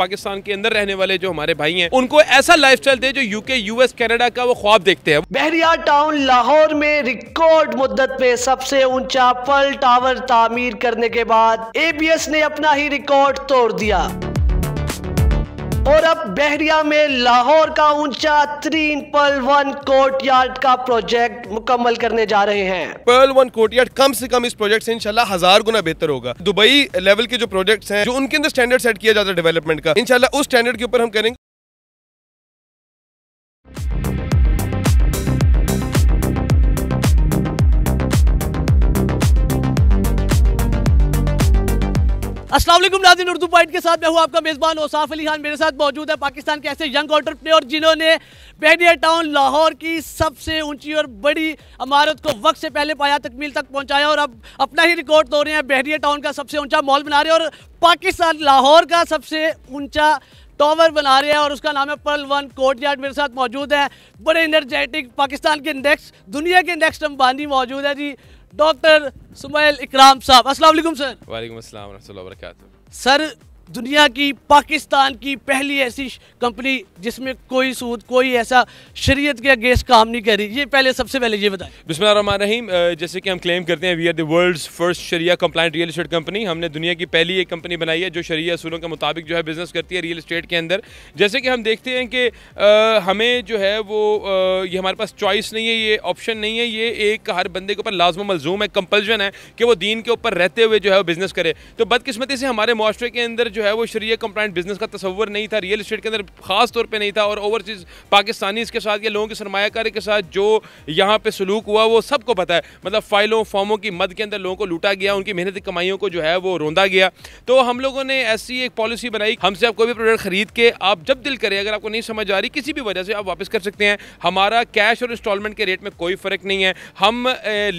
पाकिस्तान के अंदर रहने वाले जो हमारे भाई हैं उनको ऐसा लाइफस्टाइल दे जो यूके यूएस कनाडा का वो ख्वाब देखते हैं बहरिया टाउन लाहौर में रिकॉर्ड मुद्दत में सबसे ऊंचा पल टावर तामीर करने के बाद एबीएस ने अपना ही रिकॉर्ड तोड़ दिया और अब बहरिया में लाहौर का ऊंचा तीन पल वन कोर्ट यार्ड का प्रोजेक्ट मुकम्मल करने जा रहे हैं पर्ल वन कोर्ट यार्ड कम से कम इस प्रोजेक्ट से इंशाल्लाह हजार गुना बेहतर होगा दुबई लेवल के जो प्रोजेक्ट्स हैं जो उनके अंदर स्टैंडर्ड सेट किया जाता है डेवलपमेंट का इंशाल्लाह उस स्टैंडर्ड के ऊपर हम करेंगे असल नाजिन उर्दू पॉइंट के साथ मैं हूँ आपका मेज़बान ओसाफ अली खान मेरे साथ मौजूद है पाकिस्तान के ऐसे यंग ऑन्टरप्रेन्योर जिन्होंने बहनिया टाउन लाहौर की सबसे ऊंची और बड़ी इमारत को वक्त से पहले पाया तकमील तक पहुंचाया और अब अपना ही रिकॉर्ड तोड़ रहे हैं बहरिया टाउन का सबसे ऊंचा मॉल बना रहे हैं और पाकिस्तान लाहौर का सबसे ऊंचा टॉवर बना रहे हैं और उसका नाम है पर्ल वन कोर्ट यार्ड मेरे साथ मौजूद है बड़े इनर्जेटिक पाकिस्तान के नेक्स्ट दुनिया के नेक्स्ट अंबानी मौजूद है जी डॉक्टर सुमैल इकराम साहब अस्सलाम सर वालेकुम सर दुनिया की पाकिस्तान की पहली ऐसी कंपनी जिसमें कोई सूद कोई ऐसा शरीयत के अगेंस्ट काम नहीं कर रही ये पहले सबसे पहले ये बताएं बिस्मिल रहीम जैसे कि हम क्लेम करते हैं we are the world's first Sharia compliant real estate company हमने दुनिया की पहली एक कंपनी बनाई है जो शरिया असूलों के मुताबिक जो है बिज़नेस करती है रियल इस्टेट के अंदर जैसे कि हम देखते हैं कि हमें जो है वो ये हमारे पास चॉइस नहीं है ये ऑप्शन नहीं है ये एक हर बंदे के ऊपर लाजम मलजूम है कंपल्जन है कि वो दीन के ऊपर रहते हुए जो है वो बिज़नेस करे तो बदकिस्मती से हमारे माशरे के अंदर जो जो है वो शरीय कंप्लाइंट बिजनेस का तस्वर नहीं था रियल इस्टेट के अंदर खास तौर पर नहीं था और ओवरसीज़ पाकिस्तानी के साथ या लोगों की सरमाकारी के साथ जो यहाँ पर सलूक हुआ वो सबको पता है मतलब फाइलों फॉर्मों की मद के अंदर लोगों को लूटा गया उनकी मेहनत की कमाइयों को जो है वो रोंदा गया तो हम लोगों ने ऐसी एक पॉलिसी बनाई हमसे आप कोई भी प्रोडक्ट खरीद के आप जब दिल करें अगर आपको नहीं समझ आ रही किसी भी वजह से आप वापस कर सकते हैं हमारा कैश और इंस्टॉलमेंट के रेट में कोई फ़र्क नहीं है हम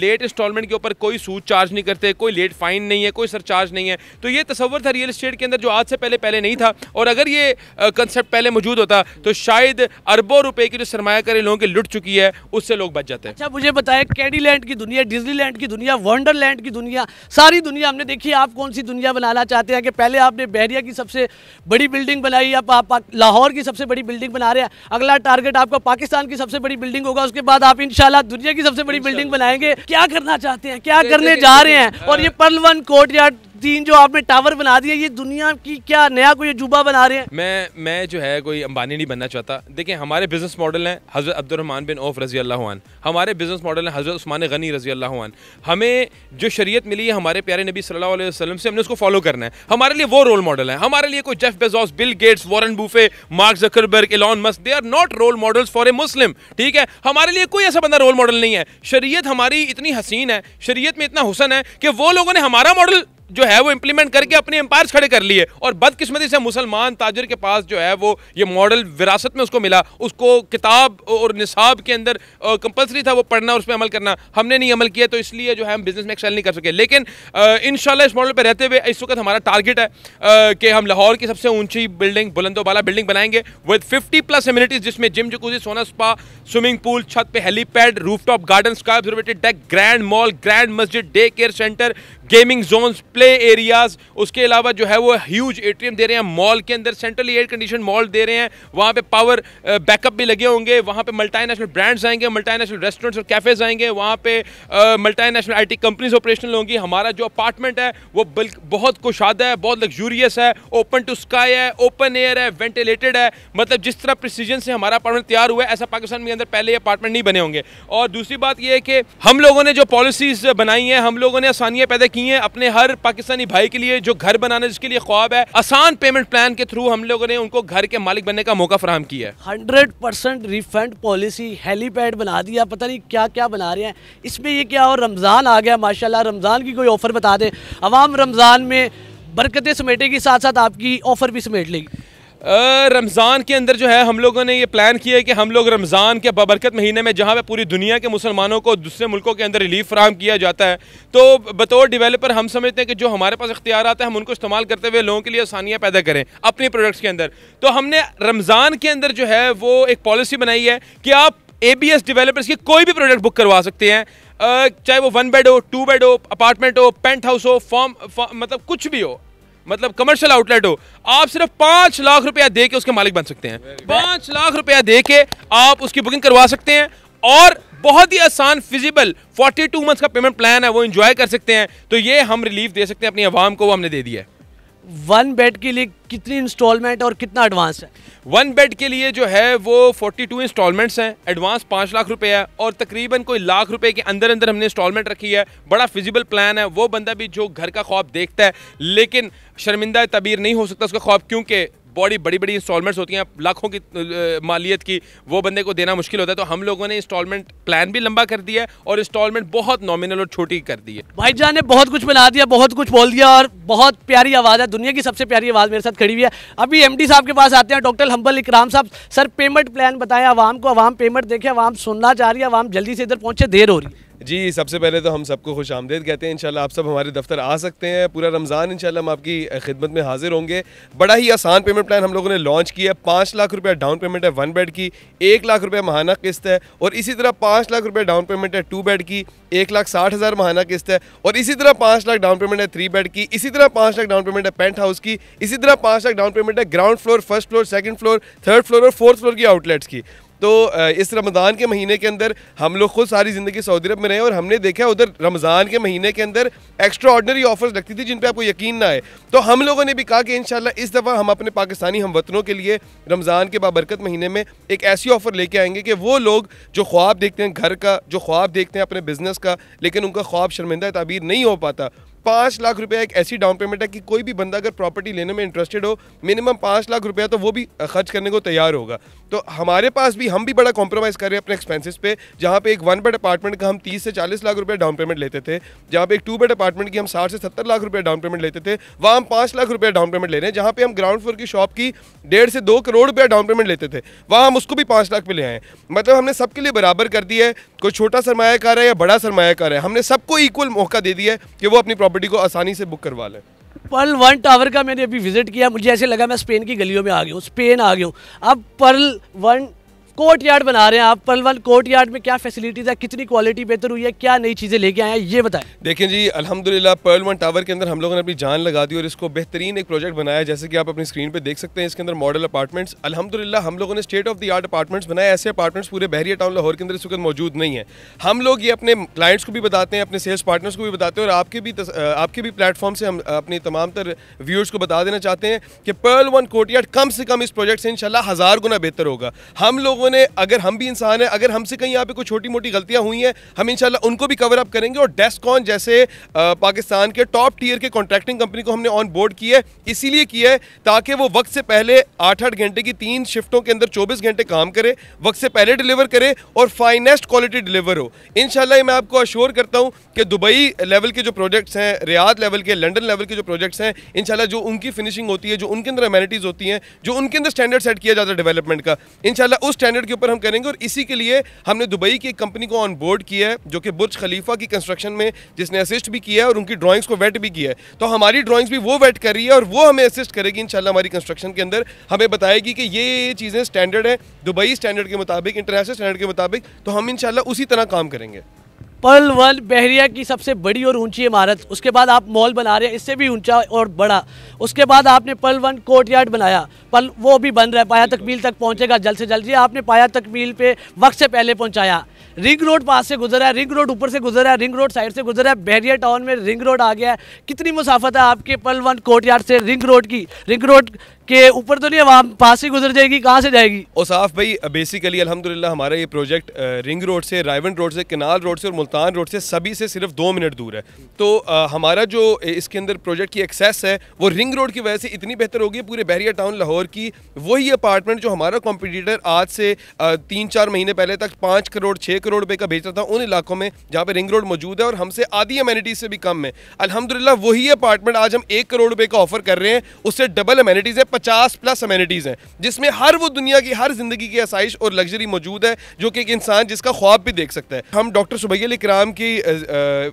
लेट इंस्टॉलमेंट के ऊपर कोई सूद चार्ज नहीं करते कोई लेट फाइन नहीं है कोई सर चार्ज नहीं है तो ये तस्वर था रियल इस्टेट के अंदर जो आज से पहले पहले नहीं था और अगर ये कंसेप्ट पहले मौजूद होता तो शायद अरबों रुपए की जो सरमाकारी लोगों की लुट चुकी है उससे लोग बच जाते हैं अच्छा मुझे बताया कैडीलैंड की दुनिया डिज्नीलैंड की दुनिया वंडरलैंड की दुनिया सारी दुनिया हमने देखी आप कौन सी दुनिया बनाना चाहते हैं कि पहले आपने बहरिया की सबसे बड़ी बिल्डिंग बनाई आप, आप लाहौर की सबसे बड़ी बिल्डिंग बना रहे हैं अगला टारगेट आपका पाकिस्तान की सबसे बड़ी बिल्डिंग होगा उसके बाद आप इंशाल्लाह दुनिया की सबसे बड़ी बिल्डिंग बनाएंगे क्या करना चाहते हैं क्या करने जा रहे हैं और ये पर्लवन कोर्ट तीन जो आपने टावर बना दिया ये दुनिया की क्या नया कोई अजूबा बना रहे हैं मैं मैं जो है कोई अंबानी नहीं बनना चाहता देखिए हमारे बिजनेस मॉडल हैं हज़रत अब्दुलरहमान बिन औफ रजी अल्लाह हमारे बिजनेस मॉडल हैं हज़रत उस्मान गनी रजी अल्लाह हमें जो शरीयत मिली है हमारे प्यारे नबी सल्लल्लाहु अलैहि वसल्लम से हमने उसको फॉलो करना है हमारे लिए वो रोल मॉडल है हमारे लिए कोई Jeff Bezos Bill Gates Warren Buffett Mark Zuckerberg Elon Musk they are not role models for a Muslim ठीक है हमारे लिए कोई ऐसा बंदा रोल मॉडल नहीं है शरीयत हमारी इतनी हसीन है शरीयत में इतना हुसन है कि वो लोगों ने हमारा मॉडल जो है वो इम्प्लीमेंट करके अपने एम्पायर खड़े कर लिए और बदकिस्मती से मुसलमान ताजर के पास जो है वो ये मॉडल विरासत में उसको मिला उसको किताब और निसाब के अंदर कंपलसरी था वो पढ़ना और उस पर अमल करना हमने नहीं अमल किया तो इसलिए जो है हम बिजनेस में एक्सेल नहीं कर सके लेकिन इन इस मॉडल पर रहते हुए इस वक्त हमारा टारगेट है कि हम लाहौर की सबसे ऊंची बिल्डिंग बुलंदोबाला बिल्डिंग बनाएंगे विद फिफ्टी प्लस एम्यूनिटीज जिसमें gym jacuzzi sauna spa swimming pool छत पे helipad rooftop garden sky observatory deck grand mall grand मस्जिद day care centre gaming zones play areas उसके अलावा जो है वो ह्यूज एटीएम दे रहे हैं मॉल के अंदर सेंट्रली एयर कंडीशन मॉल दे रहे हैं वहाँ पे पावर बैकअप भी लगे होंगे वहाँ पे मल्टीनेशनल ब्रांड्स आएंगे मल्टीनेशनल रेस्टोरेंट्स और कैफ़ेज़ आएंगे वहाँ पे मल्टीनेशनल आईटी कंपनीज ऑपरेशनल होंगी हमारा जो अपार्टमेंट है वो बहुत कुशादा है बहुत लग्जूरियस है ओपन टू स्काई है ओपन एयर है वेंटिलेटेड है मतलब जिस तरह प्रिसीजन से हमारा अपार्टमेंट तैयार हुआ है ऐसा पाकिस्तान के अंदर पहले अपार्टमेंट नहीं बने होंगे और दूसरी बात यह है कि हम लोगों ने जो पॉलिसीज़ बनाई हैं हम लोगों ने आसानियाँ पैदा की की हैं अपने हर पाकिस्तानी भाई के लिए जो घर बनाने जिसके लिए ख्वाब है आसान पेमेंट प्लान के थ्रू हम लोगों ने उनको घर के मालिक बनने का मौका फ्राहम किया है hundred percent refund policy helipad बना दिया पता नहीं क्या क्या बना रहे हैं इसमें ये क्या और रमज़ान आ गया माशाल्लाह रमज़ान की कोई ऑफ़र बता दें आवाम रमज़ान में बरकतें समेटेगी साथ साथ आपकी ऑफ़र भी समेट लेगी रमज़ान के अंदर जो है हम लोगों ने ये प्लान किया है कि हम लोग रमज़ान के बबरकत महीने में जहाँ पे पूरी दुनिया के मुसलमानों को दूसरे मुल्कों के अंदर रिलीफ फराम किया जाता है तो बतौर डेवलपर हम समझते हैं कि जो हमारे पास अख्तियार आते हैं हम उनको इस्तेमाल करते हुए लोगों के लिए आसानियाँ पैदा करें अपने प्रोडक्ट्स के अंदर तो हमने रमज़ान के अंदर जो है वो एक पॉलिसी बनाई है कि आप ए बी एस डिवेलपर्स की कोई भी प्रोडक्ट बुक करवा सकते हैं चाहे वो वन बेड हो टू बेड हो अपार्टमेंट हो पेंट हाउस हो फॉर्म मतलब कुछ भी हो मतलब कमर्शियल आउटलेट हो आप सिर्फ पांच लाख रुपया दे के उसके मालिक बन सकते हैं पांच लाख रुपया दे के आप उसकी बुकिंग करवा सकते हैं और बहुत ही आसान फिजिबल 42 मंथ्स का पेमेंट प्लान है वो एंजॉय कर सकते हैं तो ये हम रिलीफ दे सकते हैं अपनी आवाम को वो हमने दे दिया है वन बेड के लिए कितनी इंस्टॉलमेंट और कितना एडवांस है वन बेड के लिए जो है वो फोर्टी टू इंस्टॉलमेंट्स हैं एडवांस पाँच लाख रुपए है और तकरीबन कोई लाख रुपए के अंदर अंदर हमने इंस्टॉलमेंट रखी है बड़ा फिजिबल प्लान है वो बंदा भी जो घर का ख्वाब देखता है लेकिन शर्मिंदा तबीर नहीं हो सकता उसका ख्वाब क्योंकि बड़ी बड़ी बड़ी इंस्टॉलमेंट्स होती हैं लाखों की मालियत की वो बंदे को देना मुश्किल होता है तो हम लोगों ने इंस्टॉलमेंट प्लान भी लंबा कर दिया है और इंस्टॉलमेंट बहुत नॉमिनल और छोटी कर दी है भाई जान ने बहुत कुछ मिला दिया बहुत कुछ बोल दिया और बहुत प्यारी आवाज़ है दुनिया की सबसे प्यारी आवाज़ मेरे साथ खड़ी हुई है अभी एम साहब के पास आते हैं डॉक्टर हम्बल इकराम साहब सर पेमेंट प्लान बताएं आवाम को आवाम पेमेंट देखे आवाम सुनना चाह रही है आवाम जल्दी से इधर पहुँचे देर हो रही है जी सबसे पहले तो हम सबको खुश आमदेद कहते हैं इंशाल्लाह आप सब हमारे दफ्तर आ सकते हैं पूरा रमज़ान इंशाल्लाह हम आपकी खिदमत में हाजिर होंगे बड़ा ही आसान पेमेंट प्लान हम लोगों ने लॉन्च किया है पाँच लाख रुपया डाउन पेमेंट है वन बेड की एक लाख रुपया महाना किस्त है और इसी तरह पाँच लाख रुपया डाउन पेमेंट है टू बेड की एक लाख साठ हज़ार महाना किस्त है और इसी तरह पाँच लाख डाउन पेमेंट है थ्री बेड की इसी तरह पाँच लाख डाउन पेमेंट है पेंट हाउस की इसी तरह पाँच लाख डाउन पेमेंट है ground floor first floor second floor third floor और फोर्थ फ्लोर की आउटलेट्स की तो इस रमज़ान के महीने के अंदर हम लोग खुद सारी ज़िंदगी सऊदी अरब में रहे और हमने देखा उधर रमज़ान के महीने के अंदर एक्स्ट्रा ऑर्डनरी ऑफर्स लगती थी जिन पर आपको यकीन ना आए तो हम लोगों ने भी कहा कि इन इस दफ़ा हम अपने पाकिस्तानी हम वतनों के लिए रमज़ान के बाबरकत महीने में एक ऐसी ऑफ़र लेके आएंगे कि वो लोग जो ख्वाब देखते हैं घर का जो ख्वाब देखते हैं अपने बिज़नेस का लेकिन उनका ख्वाब शर्मिंदा तबीर नहीं हो पाता पाँच लाख रुपया एक ऐसी डाउन पेमेंट है कि कोई भी बंदा अगर प्रॉपर्टी लेने में इंटरेस्टेड हो मिनिमम पाँच लाख रुपया तो वो भी खर्च करने को तैयार होगा तो हमारे पास भी हम भी बड़ा कॉम्प्रोमाइज़ कर रहे हैं अपने एक्सपेंसेस पे जहाँ पे एक वन बेड अपार्टमेंट का हम तीस से चालीस लाख रुपया डाउन पेमेंट लेते थे जहाँ पे एक टू बेड अपार्टमेंट की हम साठ से सत्तर लाख रुपया डाउन पेमेंट लेते थे वहाँ हम पाँच लाख रुपया डाउन पेमेंट ले रहे हैं जहाँ पे हम ग्राउंड फ्लोर की शॉप की डेढ़ से दो करोड़ रुपया डाउन पेमेंट लेते थे वहाँ हम उसको भी पाँच लाख पे ले आए मतलब हमने सबके लिए बराबर कर दिया है कोई छोटा सरमाकार है या बड़ा सरमाकार है हमने सबको इक्वल मौका दे दिया है कि वो अपनी प्रॉपर्टी को आसानी से बुक करवा लें पर्ल वन टावर का मैंने अभी विजिट किया मुझे ऐसे लगा मैं स्पेन की गलियों में आ गया हूँ स्पेन आ गया हूँ अब पर्ल वन कोर्ट यार्ड बना रहे हैं आप पलवल कोर्ट यार्ड में क्या फैसिलिटीज़ है कितनी क्वालिटी बेहतर हुई है क्या नई चीज़ें लेके आए हैं ये बताएं देखें जी अल्हम्दुलिल्लाह पर्ल वन टावर के अंदर हम लोगों ने अपनी जान लगा दी और इसको बेहतरीन एक प्रोजेक्ट बनाया जैसे कि आप अपनी स्क्रीन पर देख सकते हैं इसके अंदर मॉडल अपार्टमेंट्स अलहमदिल्ला हम लोगों ने state of the art apartments बनाए ऐसे अपार्टमेंट्स पूरे बहरिया टाउन लाहौर के अंदर इस वक्त मौजूद नहीं है हम लोग ये अपने क्लाइंट्स को भी बताते हैं अपने सेल्स पार्टनर्स को भी बताते हैं और आपके भी आपके भी प्लेटफॉर्म से हम अपने तमाम तर व्यूअर्स को बता देना चाहते हैं कि पर्ल वन कोर्ट कम से कम इस प्रोजेक्ट से इनशाला हज़ार गुना बेहतर होगा हम लोगों उन्होंने अगर हम भी इंसान हैं अगर हमसे कहीं यहाँ पे कोई छोटी मोटी गलतियाँ हुई हैं हम इन उनको भी कवर अप करेंगे और डेस्कॉन जैसे पाकिस्तान के टॉप टीयर के कॉन्ट्रैक्टिंग कंपनी को हमने ऑन बोर्ड किया है इसीलिए किया है ताकि वो वक्त से पहले आठ आठ घंटे की तीन शिफ्टों के अंदर चौबीस घंटे काम करे वक्त से पहले डिलीवर करे और फाइनेस्ट क्वालिटी डिलीवर हो इन मैं आपको अश्योर करता हूँ कि दुबई लेवल के जो प्रोजेक्ट्स हैं रियाद लेवल के लंडन लेवल के जो प्रोजेक्ट्स हैं इन जो उनकी फिनिशिंग होती है जो उनके अंदर अमेनिटीज़ होती हैं जो उनके अंदर स्टैंडर्ड सेट किया जाता है डेवलपमेंट का इन उस स्टैंडर्ड के ऊपर हम करेंगे और इसी के लिए हमने दुबई की एक कंपनी को ऑन बोर्ड किया है जो कि बुर्ज खलीफा की कंस्ट्रक्शन में जिसने असिस्ट भी किया है और उनकी ड्राइंग्स को वेट भी किया है तो हमारी ड्राइंग्स भी वो वेट कर रही है और वो हमें असिस्ट करेगी इन हमारी कंस्ट्रक्शन के अंदर हमें बताएगी कि ये ये चीज़ें स्टैंडर्ड है दुबई स्टैंडर्ड के मुताबिक इंटरनेशनल स्टैंडर्ड के मुताबिक तो हम इन उसी तरह काम करेंगे पर्ल वन बहरिया की सबसे बड़ी और ऊंची इमारत उसके बाद आप मॉल बना रहे हैं इससे भी ऊंचा और बड़ा उसके बाद आपने पर्ल वन कोर्ट यार्ड बनाया पल वो भी बन रहा है पाया तकमील तक पहुंचेगा जल्द से जल्द ये आपने पाया तकमील पे वक्त से पहले पहुंचाया रिंग रोड पास से गुजरा है रिंग रोड ऊपर से गुजरा है रिंग रोड साइड से गुजरा है बहरिया टाउन में रिंग रोड आ गया है कितनी मुसाफत है आपके पल वन कोर्ट यार्ड से रिंग रोड की रिंग रोड कि ऊपर तो नहीं है वहाँ पास ही गुजर जाएगी कहाँ से जाएगी साफ भाई बेसिकली अल्हम्दुलिल्लाह हमारा ये प्रोजेक्ट रिंग रोड से रायवन रोड से किनाल रोड से और मुल्तान रोड से सभी से सिर्फ दो मिनट दूर है तो आ, हमारा जो इसके अंदर प्रोजेक्ट की एक्सेस है वो रिंग रोड की वजह से इतनी बेहतर होगी पूरे बहरिया टाउन लाहौर की वही अपार्टमेंट जो हमारा कॉम्पिटिटर आज से आ, तीन चार महीने पहले तक पाँच करोड़ छः करोड़ रुपये का बेचता था उन इलाकों में जहाँ पर रिंग रोड मौजूद है और हमसे आधी अमेनिटीज से भी कम है अलहमदिल्ला वही अपार्टमेंट आज हम एक करोड़ रुपये का ऑफर कर रहे हैं उससे डबल अमेनिटीज़ है पचास प्लस अमेनिटीज़ हैं जिसमें हर वो दुनिया की हर ज़िंदगी की आसाइश और लग्जरी मौजूद है जो कि एक इंसान जिसका ख्वाब भी देख सकता है हम डॉक्टर सुबैल कराम की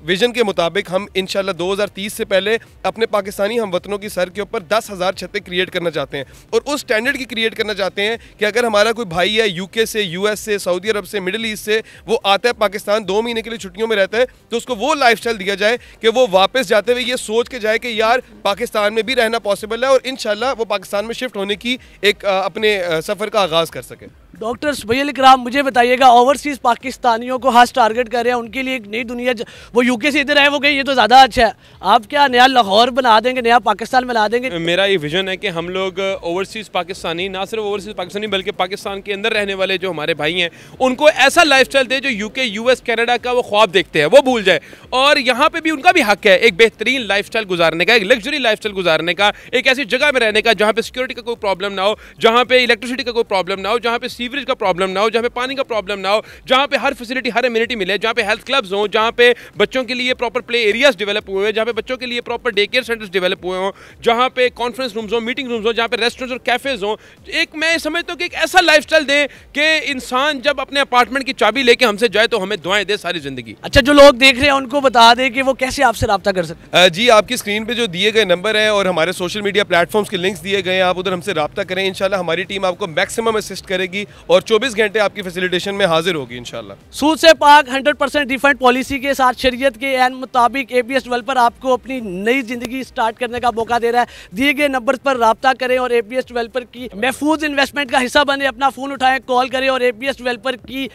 विजन के मुताबिक हम इन दो हज़ार तीस से पहले अपने पाकिस्तानी हम वतनों की सर के ऊपर दस हज़ार छतें क्रिएट करना चाहते हैं और उस स्टैंडर्ड की क्रिएट करना चाहते हैं कि अगर हमारा कोई भाई है यूके से यूएस से सऊदी अरब से मिडिल ईस्ट से वो आता है पाकिस्तान दो महीने के लिए छुट्टियों में रहता है तो उसको वो लाइफ दिया जाए कि वो वापस जाते हुए ये सोच के जाए कि यार पाकिस्तान में भी रहना पॉसिबल है और इन वो पाकिस्तान पाकिस्तान में शिफ्ट होने की एक अपने सफ़र का आगाज़ कर सके डॉक्टर सुबैल इकराम मुझे बताइएगा ओवरसीज़ पाकिस्तानियों को हाथ टारगेट कर रहे हैं उनके लिए एक नई दुनिया वो यूके से इधर आए वो कहीं ये तो ज़्यादा अच्छा है आप क्या नया लाहौर बना देंगे नया पाकिस्तान बना देंगे मेरा ये विजन है कि हम लोग ओवरसीज़ uh, पाकिस्तानी ना सिर्फ ओवरसीज़ पाकिस्तानी बल्कि पाकिस्तान के अंदर रहने वाले जो हमारे भाई हैं उनको ऐसा लाइफ दे जो यू के यू कैनेडा का वो ख्वाब देखते हैं वो भूल जाए और यहाँ पर भी उनका भी हक है एक बेहतरीन लाइफ गुजारने का एक लग्जरी लाइफ गुजारने का एक ऐसी जगह में रहने का जहाँ पर सिक्योरिटी का कोई प्रॉब्लम ना हो जहाँ पर इलेक्ट्रिसिटी का कोई प्रॉब्लम ना हो जहाँ पर सीवरेज का प्रॉब्लम ना हो जहाँ पे पानी का प्रॉब्लम ना हो जहाँ पे हर फैसिलिटी हर इम्यूनिटी मिले जहाँ पे हेल्थ क्लब्स हों जहाँ पे बच्चों के लिए प्रॉपर प्ले एरियाज डेवलप हुए हैं जहाँ पे बच्चों के लिए proper day care centers develop हुए हों जहाँ पे कॉन्फ्रेंस रूम्स हों मीटिंग रूम्स हों जहाँ पे रेस्टोरेंट्स और कैफेज हों एक मैं समझता हूँ कि एक ऐसा लाइफ स्टाइल दें कि इंसान जब अपने अपार्टमेंट की चाबी लेके हमसे जाए तो हमें दुआएं दे सारी ज़िंदगी अच्छा जो लोग देख रहे हैं उनको बता दें कि वो कैसे आपसे रब्ता कर सकते जी आपकी स्क्रीन पर जो दिए गए नंबर हैं और हमारे सोशल मीडिया प्लेटफॉर्म्स के लिंक्स दिए गए हैं आप उधर हमसे रब्ता करें इंशाल्लाह हमारी टीम आपको मैक्सिमम असिस्ट करेगी और 24 घंटे आपकी फैसिलिटेशन में हाजिर होगी इनशाला सूद से पाक 100 परसेंट रिफंड पॉलिसी के साथ शरीयत के एन मुताबिक ए पी डेवलपर आपको अपनी नई जिंदगी स्टार्ट करने का मौका दे रहा है दिए गए नंबर पर रबता करें और ए पी डेवलपर की महफूज इन्वेस्टमेंट का हिस्सा बने अपना फ़ोन उठाएँ कॉल करें और ए पी डेवलपर की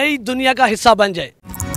नई दुनिया का हिस्सा बन जाए